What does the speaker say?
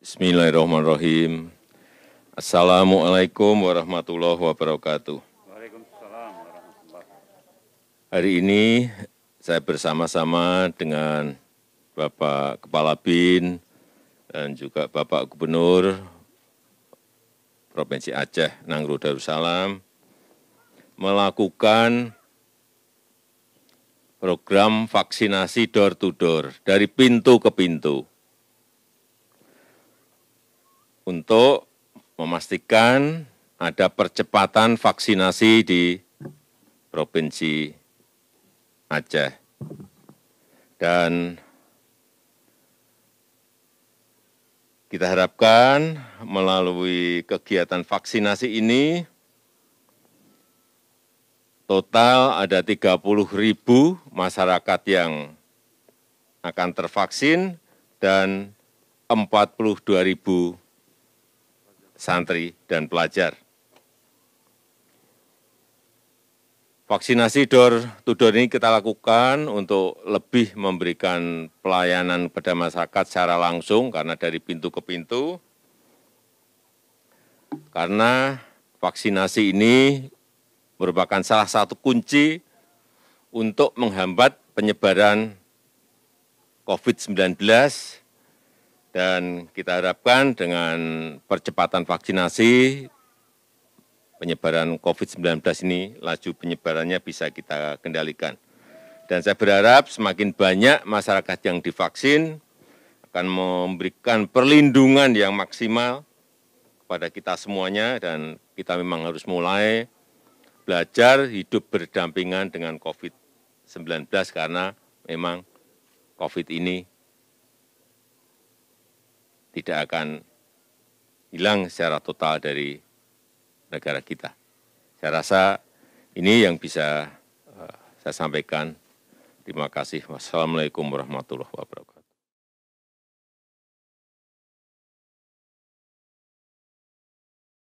Bismillahirrahmanirrahim. Assalamualaikum warahmatullahi wabarakatuh. Hari ini saya bersama-sama dengan Bapak Kepala BIN dan juga Bapak Gubernur Provinsi Aceh Nangro Darussalam melakukan program vaksinasi door to door dari pintu ke pintu untuk memastikan ada percepatan vaksinasi di Provinsi Aceh. Dan kita harapkan melalui kegiatan vaksinasi ini total ada 30 ribu masyarakat yang akan tervaksin dan 42 ribu santri, dan pelajar. Vaksinasi door to door ini kita lakukan untuk lebih memberikan pelayanan pada masyarakat secara langsung karena dari pintu ke pintu. Karena vaksinasi ini merupakan salah satu kunci untuk menghambat penyebaran COVID-19 dan kita harapkan dengan percepatan vaksinasi, penyebaran COVID-19 ini, laju penyebarannya bisa kita kendalikan. Dan saya berharap semakin banyak masyarakat yang divaksin akan memberikan perlindungan yang maksimal kepada kita semuanya dan kita memang harus mulai belajar hidup berdampingan dengan COVID-19 karena memang COVID ini tidak akan hilang secara total dari negara kita. Saya rasa ini yang bisa eh, saya sampaikan. Terima kasih. Wassalamualaikum warahmatullahi wabarakatuh.